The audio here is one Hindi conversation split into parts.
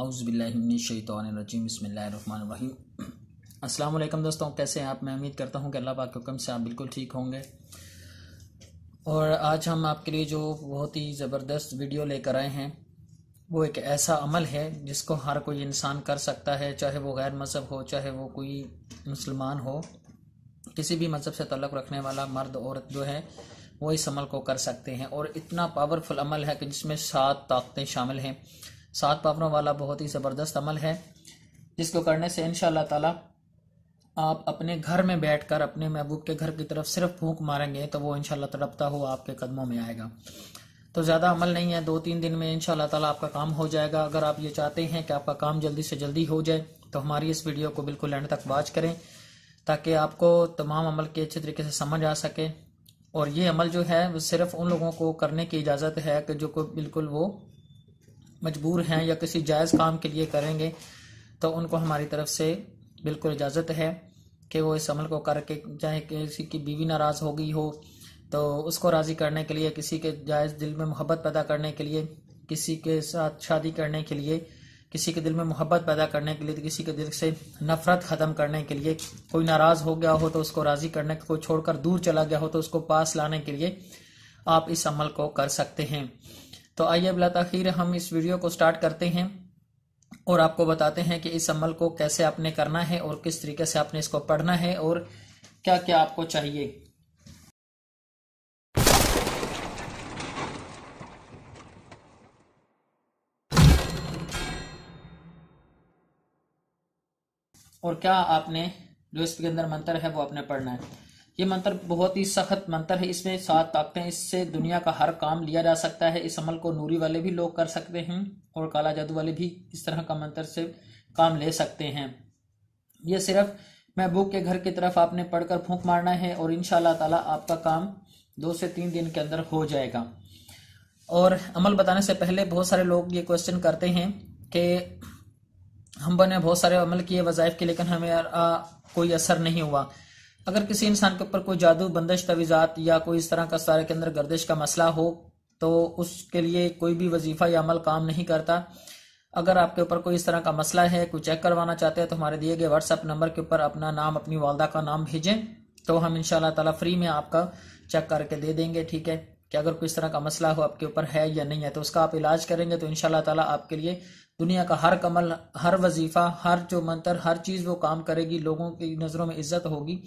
आउज़बिल्लिमिनशैतरजीम बसमीम अल्लाम दोस्तों कैसे हैं आप मैं उम्मीद करता हूँ कि अल्लाह पाक हुक्म से आप बिल्कुल ठीक होंगे और आज हम आपके लिए जो बहुत ही ज़बरदस्त वीडियो लेकर आए हैं वो एक ऐसा अमल है जिसको हर कोई इंसान कर सकता है चाहे वो गैर मज़हब हो चाहे वो कोई मुसलमान हो किसी भी मज़हब से तल्लक़ रखने वाला मर्द औरत जो है वो इस अमल को कर सकते हैं और इतना पावरफुल अमल है कि जिसमें सात ताकतें शामिल हैं सात पावरों वाला बहुत ही ज़बरदस्त अमल है जिसको करने से इन ताला आप अपने घर में बैठकर अपने महबूब के घर की तरफ सिर्फ भूख मारेंगे तो वो इनशाला तड़पता हुआ आपके कदमों में आएगा तो ज़्यादा अमल नहीं है दो तीन दिन में इन ताला आपका काम हो जाएगा अगर आप ये चाहते हैं कि आपका काम जल्दी से जल्दी हो जाए तो हमारी इस वीडियो को बिल्कुल एंड तक वाच करें ताकि आपको तमाम अमल के अच्छे तरीके से समझ आ सके और ये अमल जो है वो सिर्फ उन लोगों को करने की इजाज़त है कि जो को बिल्कुल वो मजबूर हैं या किसी जायज़ काम के लिए करेंगे तो उनको हमारी तरफ से बिल्कुल इजाज़त है कि वो इस अमल को करके चाहे किसी की बीवी नाराज़ हो गई हो तो उसको राज़ी करने के लिए किसी के जायज़ दिल में मोहब्बत पैदा करने के लिए किसी के साथ शादी करने के लिए किसी के दिल में मोहब्बत पैदा करने के लिए तो किसी के दिल से नफरत ख़त्म करने के लिए कोई नाराज़ हो गया हो तो उसको राज़ी करने कोई छोड़कर दूर चला गया हो तो उसको पास लाने के लिए आप इस अमल को कर सकते हैं तो आइए अबला तखिर हम इस वीडियो को स्टार्ट करते हैं और आपको बताते हैं कि इस अमल को कैसे आपने करना है और किस तरीके से आपने इसको पढ़ना है और क्या क्या आपको चाहिए और क्या आपने जो इसके अंदर मंत्र है वो आपने पढ़ना है ये मंत्र बहुत ही सख्त मंत्र है इसमें सात ताकतें इससे दुनिया का हर काम लिया जा सकता है इस अमल को नूरी वाले भी लोग कर सकते हैं और काला जादू वाले भी इस तरह का मंत्र से काम ले सकते हैं यह सिर्फ महबूब के घर की तरफ आपने पढ़कर फूंक मारना है और इन ताला आपका काम दो से तीन दिन के अंदर हो जाएगा और अमल बताने से पहले बहुत सारे लोग ये क्वेश्चन करते हैं कि हम बने बहुत सारे अमल किए वज़ाइफ के लेकिन हमें आ, कोई असर नहीं हुआ अगर किसी इंसान के ऊपर कोई जादू बंदिश तवीज़ात या कोई इस तरह का सारे के अंदर गर्दिश का मसला हो तो उसके लिए कोई भी वजीफ़ा या अमल काम नहीं करता अगर आपके ऊपर कोई इस तरह का मसला है कोई चेक करवाना चाहते हैं तो हमारे दिए गए व्हाट्सअप नंबर के ऊपर अपना नाम अपनी वालदा का नाम भेजें तो हम इन फ्री में आपका चेक करके दे देंगे ठीक है कि अगर कोई इस तरह का मसला हो आपके ऊपर है या नहीं है तो उसका आप इलाज करेंगे तो इन तला आपके लिए दुनिया का हर कमल हर वजीफ़ा हर जो मंत्र हर चीज़ वो काम करेगी लोगों की नज़रों में इज्जत होगी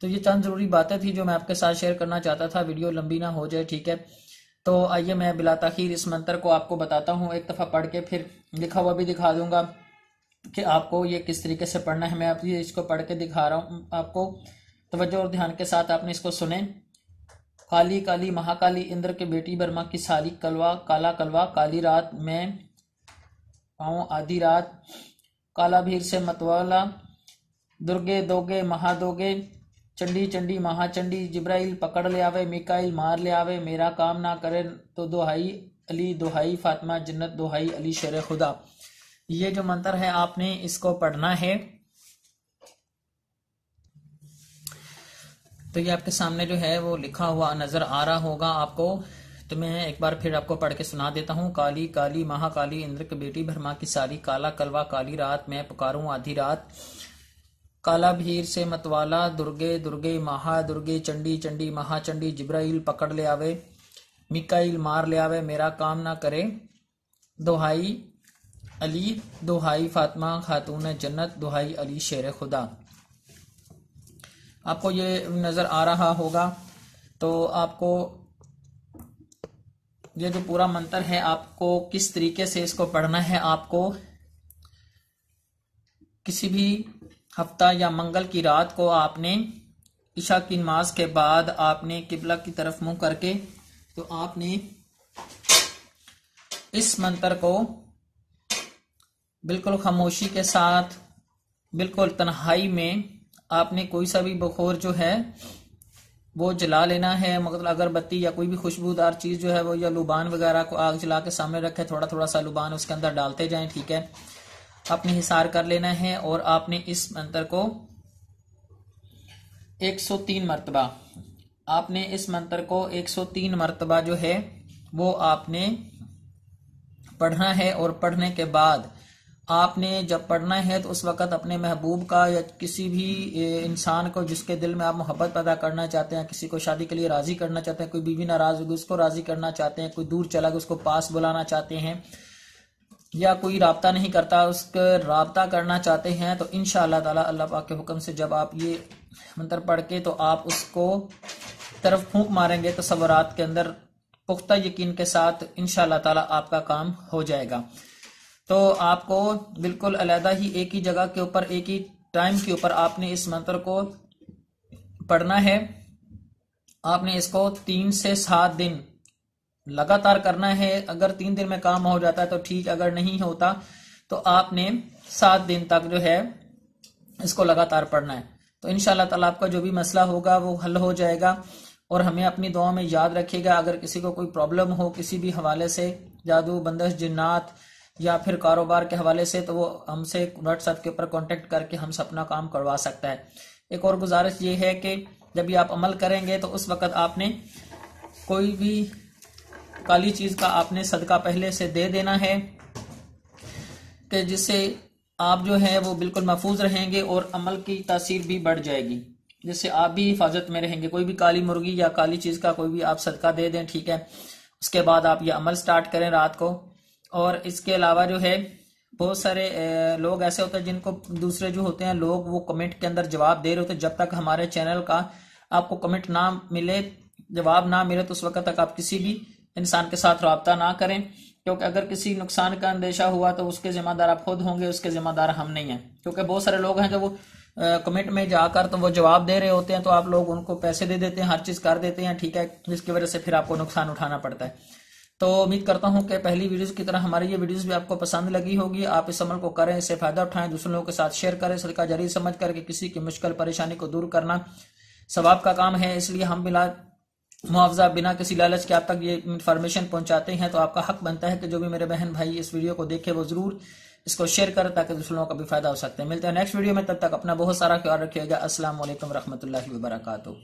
तो ये चंद ज़रूरी बातें थी जो मैं आपके साथ शेयर करना चाहता था वीडियो लंबी ना हो जाए ठीक है तो आइए मैं बिला तखीर इस मंत्र को आपको बताता हूँ एक दफ़ा पढ़ के फिर लिखा हुआ भी दिखा दूंगा कि आपको ये किस तरीके से पढ़ना है मैं आप ये इसको पढ़ के दिखा रहा हूँ आपको तवज्जो और ध्यान के साथ आपने इसको सुने काली काली महाकाली इंद्र के बेटी बर्मा की साली कलवा काला कलवा काली रात में पाऊँ आधी रात काला भीर से मतवाला दुर्गे दोगे महादोगे चंडी चंडी महाचंडी जिब्राइल पकड़ ले आवे मिकाइल मार ले आवे मेरा काम ना करे तो दोहाई अली दोहाई फातिमा जन्नत दोहाई अली शेर खुदा ये जो मंत्र है आपने इसको पढ़ना है तो ये आपके सामने जो है वो लिखा हुआ नजर आ रहा होगा आपको तो मैं एक बार फिर आपको पढ़ के सुना देता हूँ काली काली महाकाली इंद्र की बेटी भरमा की सारी काला कलवा काली रात मैं पुकारूं आधी रात काला भीर से मतवाला दुर्गे दुर्गे महा दुर्गे चंडी चंडी महाचंडी जिब्राइल पकड़ ले आवे मिकाइल मार ले आवे मेरा काम ना करे दोहाई अली दोहाई फातमा खातून जन्नत दोहाई अली शेर खुदा आपको ये नज़र आ रहा होगा तो आपको ये जो पूरा मंत्र है आपको किस तरीके से इसको पढ़ना है आपको किसी भी हफ्ता या मंगल की रात को आपने ईशा की नमाज के बाद आपने किबला की तरफ मुंह करके तो आपने इस मंत्र को बिल्कुल खामोशी के साथ बिल्कुल तन्हाई में आपने कोई सा भी बखोर जो है वो जला लेना है मतलब अगरबत्ती या कोई भी खुशबूदार चीज़ जो है वो या लुबान वगैरह को आग जला के सामने रखे थोड़ा थोड़ा सा लुबान उसके अंदर डालते जाएं ठीक है अपने हिसार कर लेना है और आपने इस मंत्र को 103 मरतबा आपने इस मंत्र को 103 मरतबा जो है वो आपने पढ़ना है और पढ़ने के बाद आपने जब पढ़ना है तो उस वक़्त अपने महबूब का या किसी भी इंसान को जिसके दिल में आप मोहब्बत पैदा करना चाहते हैं किसी को शादी के लिए राज़ी करना चाहते हैं कोई बीवी नाराज़ होगी उसको राज़ी करना चाहते हैं कोई दूर चला गया उसको पास बुलाना चाहते हैं या कोई रबता नहीं करता उसको रबता करना चाहते हैं तो इन ताला अल्लाह पाक के हुक्म से जब आप ये मंत्र पढ़ के तो आप उसको तरफ फूंक मारेंगे तो सवरात के अंदर पुख्ता यकीन के साथ इन ताला आपका काम हो जाएगा तो आपको बिल्कुल अलहदा ही एक ही जगह के ऊपर एक ही टाइम के ऊपर आपने इस मंत्र को पढ़ना है आपने इसको तीन से सात दिन लगातार करना है अगर तीन दिन में काम हो जाता है तो ठीक अगर नहीं होता तो आपने सात दिन तक जो है इसको लगातार पढ़ना है तो इन ताला आपका जो भी मसला होगा वो हल हो जाएगा और हमें अपनी दुआ में याद रखेगा अगर किसी को कोई प्रॉब्लम हो किसी भी हवाले से जादू बंदश जिन्नात या फिर कारोबार के हवाले से तो वो हमसे व्हाट्सएप के ऊपर कॉन्टेक्ट करके हमसे अपना काम करवा सकता है एक और गुजारिश ये है कि जब भी आप अमल करेंगे तो उस वक्त आपने कोई भी काली चीज का आपने सदका पहले से दे देना है कि जिससे आप जो है वो बिल्कुल महफूज रहेंगे और अमल की तासीर भी बढ़ जाएगी जिससे आप भी हिफाजत में रहेंगे कोई भी काली मुर्गी या काली चीज़ का कोई भी आप सदका दे दें ठीक है उसके बाद आप ये अमल स्टार्ट करें रात को और इसके अलावा जो है बहुत सारे लोग ऐसे होते हैं जिनको दूसरे जो होते हैं लोग वो कमेंट के अंदर जवाब दे रहे होते हैं जब तक हमारे चैनल का आपको कमेंट ना मिले जवाब ना मिले तो उस वक्त तक आप किसी भी इंसान के साथ रबता ना करें क्योंकि अगर किसी नुकसान का अंदेशा हुआ तो उसके जिम्मेदार आप खुद होंगे उसके जिम्मेदार हम नहीं हैं क्योंकि बहुत सारे लोग हैं जो वो कमेंट में जाकर तो वो जवाब दे रहे होते हैं तो आप लोग उनको पैसे दे देते हैं हर चीज़ कर देते हैं ठीक है जिसकी वजह से फिर आपको नुकसान उठाना पड़ता है तो उम्मीद करता हूँ कि पहली वीडियोस की तरह हमारी ये वीडियोस भी आपको पसंद लगी होगी आप इस अमल को करें इससे फ़ायदा उठाएं दूसरे लोगों के साथ शेयर करें सदका जरिए समझ करके किसी की मुश्किल परेशानी को दूर करना स्वाब का काम है इसलिए हम मिला मुआवजा बिना किसी लालच के आप तक ये इन्फॉर्मेशन पहुंचाते हैं तो आपका हक बनता है कि जो भी मेरे बहन भाई इस वीडियो को देखे वो जरूर इसको शेयर करें ताकि दूसरों का भी फायदा हो सकता है मिलते हैं नेक्स्ट वीडियो में तब तक अपना बहुत सारा ख्याल रखिएगा असल वरहमल वर्का